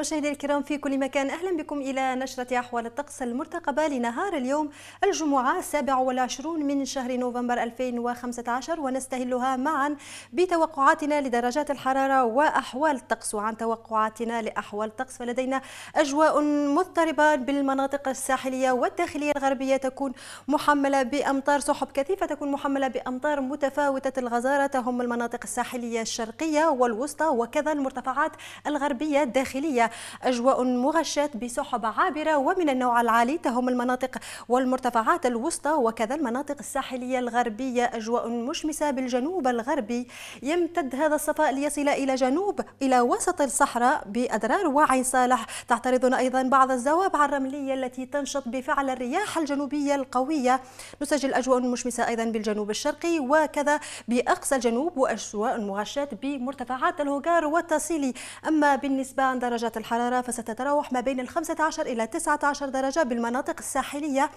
مشاهدينا الكرام في كل مكان اهلا بكم الى نشره احوال الطقس المرتقبه لنهار اليوم الجمعه 27 من شهر نوفمبر 2015 ونستهلها معا بتوقعاتنا لدرجات الحراره واحوال الطقس وعن توقعاتنا لاحوال الطقس فلدينا اجواء مضطربه بالمناطق الساحليه والداخليه الغربيه تكون محمله بامطار سحب كثيفه تكون محمله بامطار متفاوته الغزاره تهم المناطق الساحليه الشرقيه والوسطى وكذا المرتفعات الغربيه الداخليه أجواء مغشاة بسحب عابرة ومن النوع العالي تهم المناطق والمرتفعات الوسطى وكذا المناطق الساحلية الغربية أجواء مشمسة بالجنوب الغربي يمتد هذا الصفاء ليصل إلى جنوب إلى وسط الصحراء بأدرار وعين صالح تعترضنا أيضا بعض الزوابع الرملية التي تنشط بفعل الرياح الجنوبية القوية نسجل أجواء مشمسة أيضا بالجنوب الشرقي وكذا بأقصى الجنوب وأجواء مغشاة بمرتفعات الهجار والتصيلي أما بالنسبة عن درجات الحرارة فستتراوح ما بين ال 15 إلى 19 درجة بالمناطق الساحلية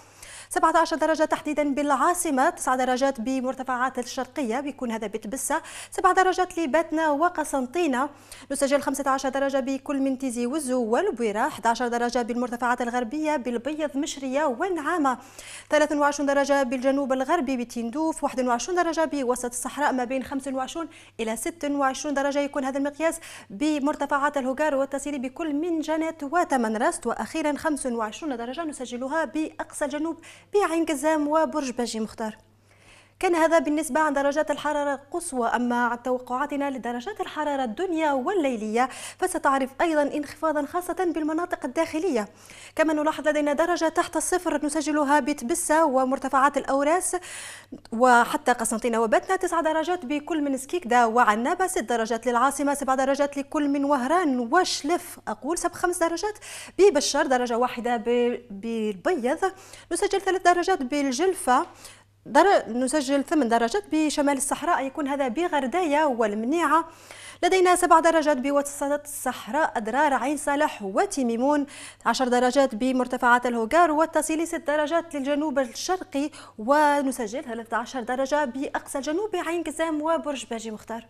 17 درجة تحديدا بالعاصمة 9 درجات بمرتفعات الشرقية بيكون هذا بتبسة 7 درجات لباتنا وقسنطينة نسجل 15 درجة بكل من تيزي وزو والبويرة 11 درجة بالمرتفعات الغربية بالبيض مشرية والنعامة 23 درجة بالجنوب الغربي بتندوف 21 درجة بوسط الصحراء ما بين 25 إلى 26 درجة يكون هذا المقياس بمرتفعات الهوغار والتصل بكل من جنت راست وأخيرا 25 درجة نسجلها بأقصى الجنوب بعين قزام وبرج باجي مختار كان هذا بالنسبة عن درجات الحرارة القصوى أما عن توقعاتنا لدرجات الحرارة الدنيا والليلية فستعرف أيضا انخفاضا خاصة بالمناطق الداخلية كما نلاحظ لدينا درجة تحت الصفر نسجلها بتبسة ومرتفعات الأوراس وحتى قسنطينة وبتنا تسع درجات بكل من سكيكدا وعنابة ست درجات للعاصمة سبع درجات لكل من وهران وشلف أقول سب خمس درجات ببشار درجة واحدة بالبيض نسجل ثلاث درجات بالجلفة در... نسجل ثمان درجات بشمال الصحراء يكون هذا بغردايه والمنيعه لدينا سبع درجات بوسط الصحراء أدرار عين صالح وتيميمون عشر درجات بمرتفعات الهوغار والتصيل ست درجات للجنوب الشرقي ونسجل 13 درجة بأقصى الجنوب عين قزام وبرج باجي مختار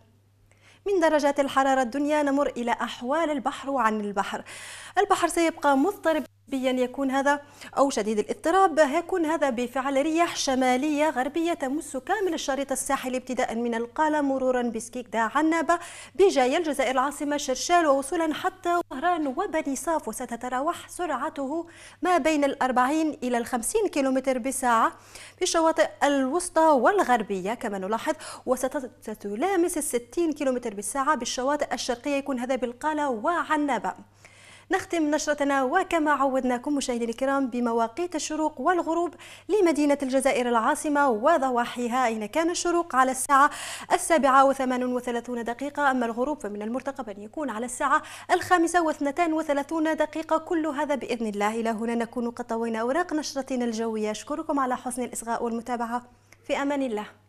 من درجات الحرارة الدنيا نمر إلى أحوال البحر وعن البحر البحر سيبقى مضطرب بيا يكون هذا أو شديد الاضطراب يكون هذا بفعل رياح شمالية غربية تمس كامل الشريط الساحلي ابتداء من القالة مرورا بسكيكدا عنابة بجاية الجزائر العاصمة شرشال ووصولا حتى وهران وبني صاف وستتراوح سرعته ما بين الأربعين إلى الخمسين كيلومتر بالساعة في الشواطئ الوسطى والغربية كما نلاحظ وستلامس الستين كيلومتر بالساعة بالشواطئ الشرقية يكون هذا بالقالة وعنابة نختم نشرتنا وكما عودناكم مشاهدينا الكرام بمواقيت الشروق والغروب لمدينة الجزائر العاصمة وضواحيها أين كان الشروق على الساعة السابعة وثمان وثلاثون دقيقة أما الغروب فمن المرتقب أن يكون على الساعة الخامسة واثنتان وثلاثون دقيقة كل هذا بإذن الله إلى هنا نكون قد طوينا أوراق نشرتنا الجوية أشكركم على حسن الإصغاء والمتابعة في أمان الله